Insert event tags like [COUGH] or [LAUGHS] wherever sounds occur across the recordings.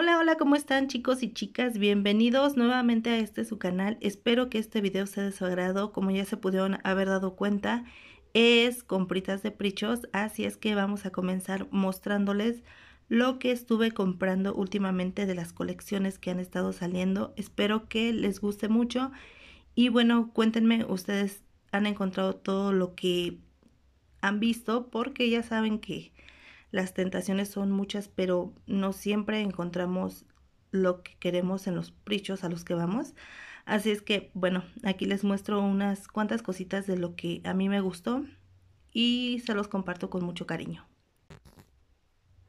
Hola, hola, ¿cómo están chicos y chicas? Bienvenidos nuevamente a este su canal. Espero que este video sea de su agrado. Como ya se pudieron haber dado cuenta, es compritas de prichos. Así es que vamos a comenzar mostrándoles lo que estuve comprando últimamente de las colecciones que han estado saliendo. Espero que les guste mucho. Y bueno, cuéntenme, ustedes han encontrado todo lo que han visto porque ya saben que las tentaciones son muchas, pero no siempre encontramos lo que queremos en los prichos a los que vamos. Así es que, bueno, aquí les muestro unas cuantas cositas de lo que a mí me gustó y se los comparto con mucho cariño.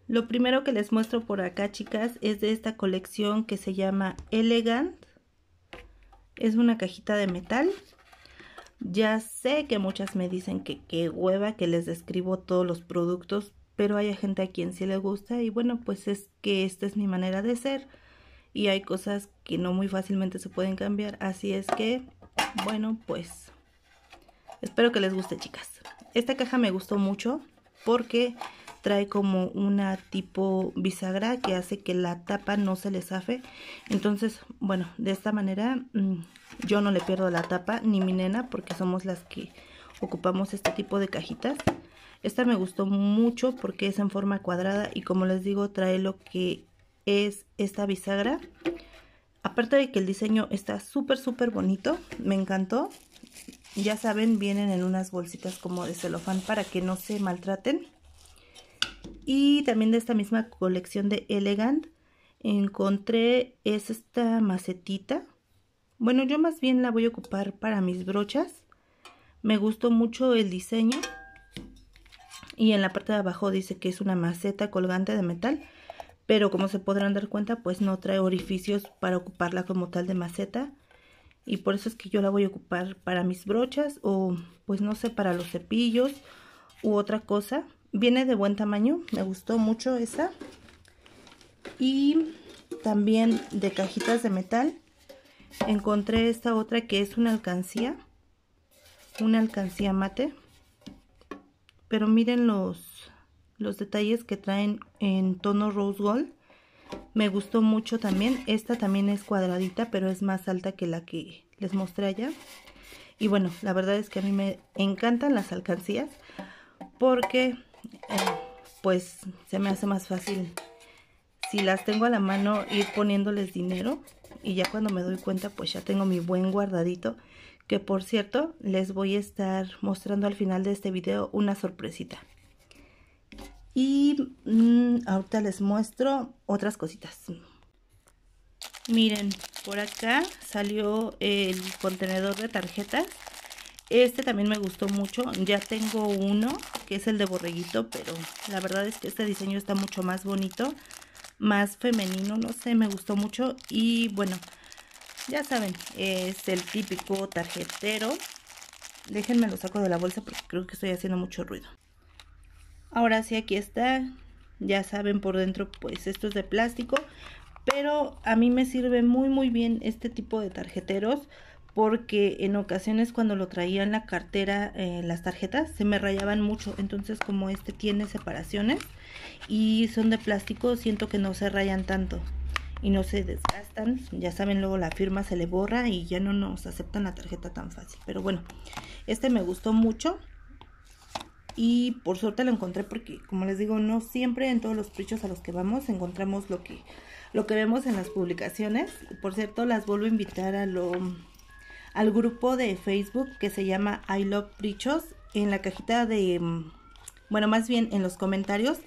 Lo primero que les muestro por acá, chicas, es de esta colección que se llama Elegant. Es una cajita de metal. Ya sé que muchas me dicen que qué hueva que les describo todos los productos, pero hay gente a quien sí le gusta y bueno, pues es que esta es mi manera de ser y hay cosas que no muy fácilmente se pueden cambiar, así es que, bueno, pues espero que les guste chicas. Esta caja me gustó mucho porque trae como una tipo bisagra que hace que la tapa no se le zafe. Entonces, bueno, de esta manera mm, yo no le pierdo la tapa ni mi nena porque somos las que ocupamos este tipo de cajitas. Esta me gustó mucho porque es en forma cuadrada y como les digo trae lo que es esta bisagra. Aparte de que el diseño está súper súper bonito, me encantó. Ya saben, vienen en unas bolsitas como de celofán para que no se maltraten. Y también de esta misma colección de Elegant encontré esta macetita. Bueno, yo más bien la voy a ocupar para mis brochas. Me gustó mucho el diseño y en la parte de abajo dice que es una maceta colgante de metal, pero como se podrán dar cuenta, pues no trae orificios para ocuparla como tal de maceta y por eso es que yo la voy a ocupar para mis brochas o pues no sé, para los cepillos u otra cosa. Viene de buen tamaño, me gustó mucho esa. Y también de cajitas de metal encontré esta otra que es una alcancía, una alcancía mate pero miren los, detalles que traen en tono rose gold. Me gustó mucho también. Esta también es cuadradita, pero es más alta que la que les mostré allá. Y bueno, la verdad es que a mí me encantan las alcancías porque eh, pues se me hace más fácil si las tengo a la mano ir poniéndoles dinero y ya cuando me doy cuenta pues ya tengo mi buen guardadito que por cierto les voy a estar mostrando al final de este video una sorpresita. Y mm, ahorita les muestro otras cositas. Miren, por acá salió el contenedor de tarjetas. Este también me gustó mucho. Ya tengo uno, que es el de borreguito, pero la verdad es que este diseño está mucho más bonito, más femenino, no sé, me gustó mucho. Y bueno, ya saben, es el típico tarjetero. Déjenme lo saco de la bolsa porque creo que estoy haciendo mucho ruido. Ahora sí, aquí está. Ya saben, por dentro, pues esto es de plástico. Pero a mí me sirve muy, muy bien este tipo de tarjeteros. Porque en ocasiones cuando lo traía en la cartera, eh, las tarjetas se me rayaban mucho. Entonces como este tiene separaciones y son de plástico, siento que no se rayan tanto y no se desgastan. Ya saben, luego la firma se le borra y ya no nos aceptan la tarjeta tan fácil. Pero bueno, este me gustó mucho. Y por suerte lo encontré porque, como les digo, no siempre en todos los precios a los que vamos encontramos lo que, lo que vemos en las publicaciones. Por cierto, las vuelvo a invitar a lo, al grupo de Facebook que se llama I Love Prichos. En la cajita de, mm, bueno, más bien en los comentarios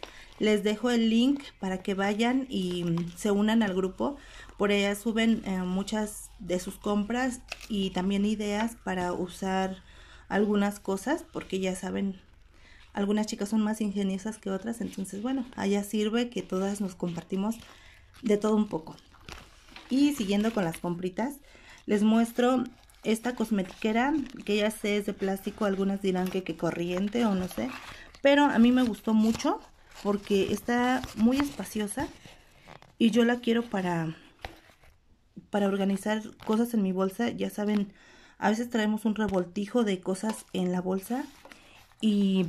les dejo el link para que vayan y mm, se unan al grupo. Por ella suben eh, muchas de sus compras y también ideas para usar algunas cosas, porque ya saben, algunas chicas son más ingeniosas que otras, entonces bueno, allá sirve que todas nos compartimos de todo un poco. Y siguiendo con las compritas, les muestro esta cosmetiquera, que ya sé es de plástico, algunas dirán que, que corriente o no sé, pero a mí me gustó mucho, porque está muy espaciosa y yo la quiero para, para organizar cosas en mi bolsa. Ya saben, a veces traemos un revoltijo de cosas en la bolsa y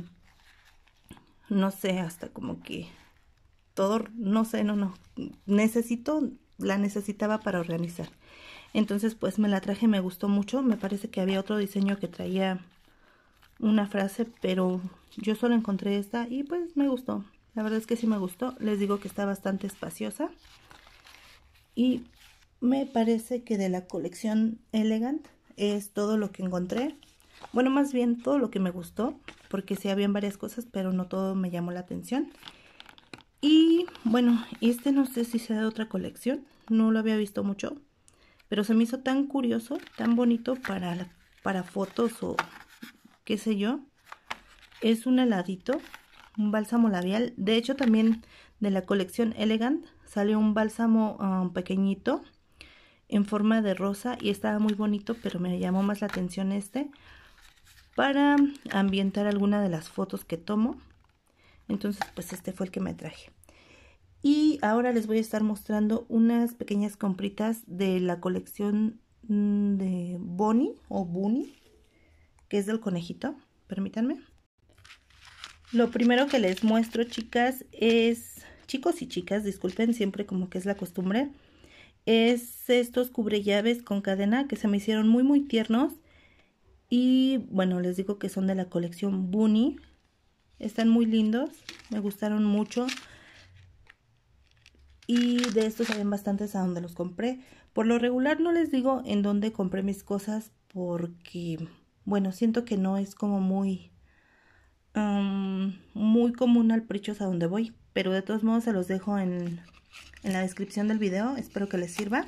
no sé, hasta como que todo, no sé, no, no, necesito, la necesitaba para organizar. Entonces pues me la traje, me gustó mucho, me parece que había otro diseño que traía una frase, pero yo solo encontré esta y pues me gustó. La verdad es que sí me gustó. Les digo que está bastante espaciosa. Y me parece que de la colección Elegant es todo lo que encontré. Bueno, más bien todo lo que me gustó, porque sí habían varias cosas, pero no todo me llamó la atención. Y bueno, este no sé si sea de otra colección, no lo había visto mucho, pero se me hizo tan curioso, tan bonito para, para fotos o qué sé yo. Es un heladito un bálsamo labial. De hecho, también de la colección Elegant salió un bálsamo um, pequeñito en forma de rosa y estaba muy bonito, pero me llamó más la atención este para ambientar alguna de las fotos que tomo. Entonces, pues este fue el que me traje. Y ahora les voy a estar mostrando unas pequeñas compritas de la colección mm, de Bonnie o Bunny, que es del conejito. Permítanme. Lo primero que les muestro, chicas, es... Chicos y chicas, disculpen siempre como que es la costumbre. Es estos cubre llaves con cadena que se me hicieron muy muy tiernos. Y bueno, les digo que son de la colección Bunny. Están muy lindos, me gustaron mucho. Y de estos salen bastantes a donde los compré. Por lo regular no les digo en dónde compré mis cosas porque, bueno, siento que no es como muy muy común al prichos a donde voy. Pero de todos modos se los dejo en, en la descripción del video. Espero que les sirva.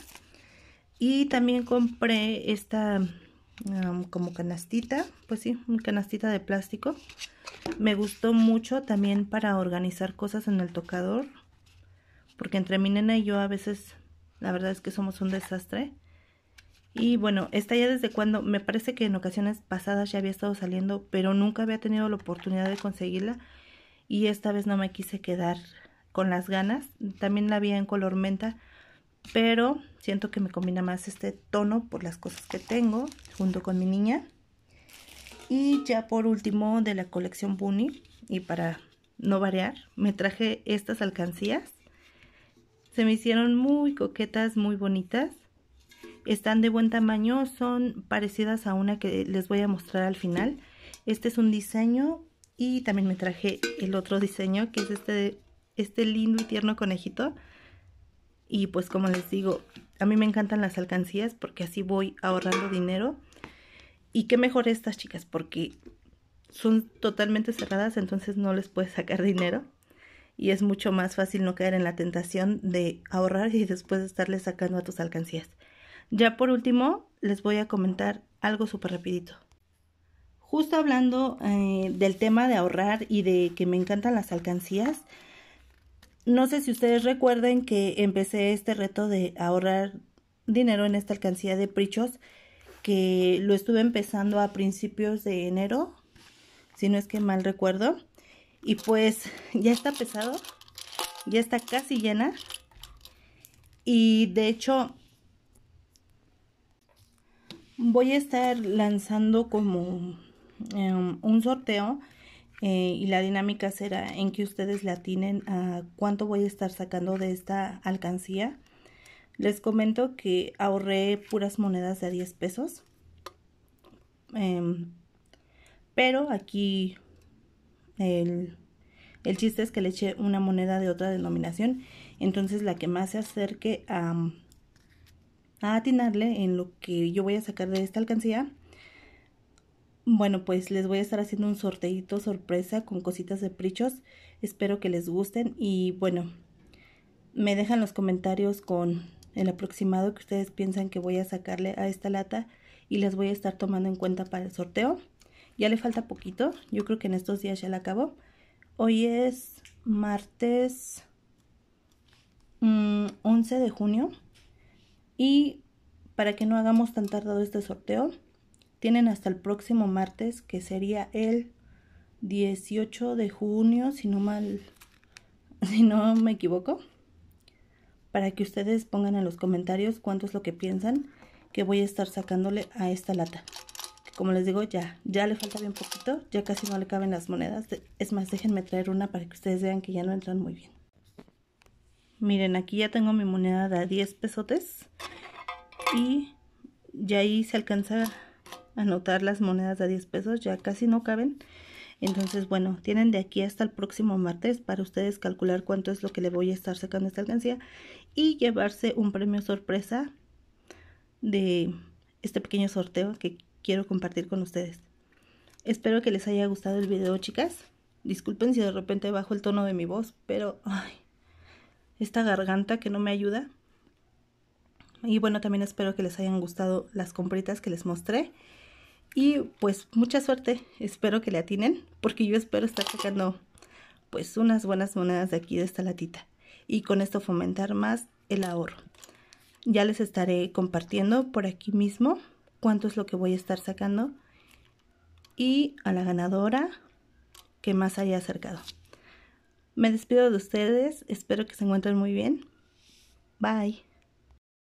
Y también compré esta como canastita, pues sí, una canastita de plástico. Me gustó mucho también para organizar cosas en el tocador, porque entre mi nena y yo a veces, la verdad es que somos un desastre. Y bueno, está ya desde cuando, me parece que en ocasiones pasadas ya había estado saliendo, pero nunca había tenido la oportunidad de conseguirla. Y esta vez no me quise quedar con las ganas. También la había en color menta, pero siento que me combina más este tono por las cosas que tengo junto con mi niña. Y ya por último de la colección Bunny, y para no variar, me traje estas alcancías. Se me hicieron muy coquetas, muy bonitas. Están de buen tamaño, son parecidas a una que les voy a mostrar al final. Este es un diseño y también me traje el otro diseño que es este, este lindo y tierno conejito. Y pues como les digo, a mí me encantan las alcancías porque así voy ahorrando dinero. Y qué mejor estas chicas porque son totalmente cerradas, entonces no les puedes sacar dinero. Y es mucho más fácil no caer en la tentación de ahorrar y después estarle sacando a tus alcancías. Ya por último, les voy a comentar algo súper rapidito. Justo hablando eh, del tema de ahorrar y de que me encantan las alcancías, no sé si ustedes recuerden que empecé este reto de ahorrar dinero en esta alcancía de prichos, que lo estuve empezando a principios de enero, si no es que mal recuerdo. Y pues [LAUGHS] ya está pesado, ya está casi llena. Y de hecho voy a estar lanzando como em, un sorteo eh, y la dinámica será en que ustedes le atinen a cuánto voy a estar sacando de esta alcancía. Les comento que ahorré puras monedas de 10 pesos. Em, pero aquí el, chiste es que le eché una moneda de otra denominación. Entonces la que más se acerque a a atinarle en lo que yo voy a sacar de esta alcancía, bueno, pues les voy a estar haciendo un sorteito sorpresa con cositas de prichos. Espero que les gusten y bueno, me dejan los comentarios con el aproximado que ustedes piensan que voy a sacarle a esta lata y las voy a estar tomando en cuenta para el sorteo. Ya le falta poquito, yo creo que en estos días ya la acabo. Hoy es martes 11 mm, de junio y para que no hagamos tan tardado este sorteo, tienen hasta el próximo martes, que sería el 18 de junio, si no mal, [LAUGHS] si no me equivoco, para que ustedes pongan en los comentarios cuánto es lo que piensan que voy a estar sacándole a esta lata. Como les digo, ya, ya le falta bien poquito, ya casi no le caben las monedas. Es más, déjenme traer una para que ustedes vean que ya no entran muy bien. Miren, aquí ya tengo mi moneda de 10 pesotes. Y ya ahí se alcanza a anotar las monedas de 10 pesos. Ya casi no caben. Entonces, bueno, tienen de aquí hasta el próximo martes para ustedes calcular cuánto es lo que le voy a estar sacando esta alcancía. Y llevarse un premio sorpresa de este pequeño sorteo que quiero compartir con ustedes. Espero que les haya gustado el video, chicas. Disculpen si de repente bajo el tono de mi voz, pero... Ay, esta garganta que no me ayuda. Y bueno, también espero que les hayan gustado las compritas que les mostré. Y pues mucha suerte, espero que le atinen, porque yo espero estar sacando pues unas buenas monedas de aquí de esta latita. Y con esto fomentar más el ahorro. Ya les estaré compartiendo por aquí mismo cuánto es lo que voy a estar sacando y a la ganadora que más haya acercado. Me despido de ustedes, espero que se encuentren muy bien. Bye.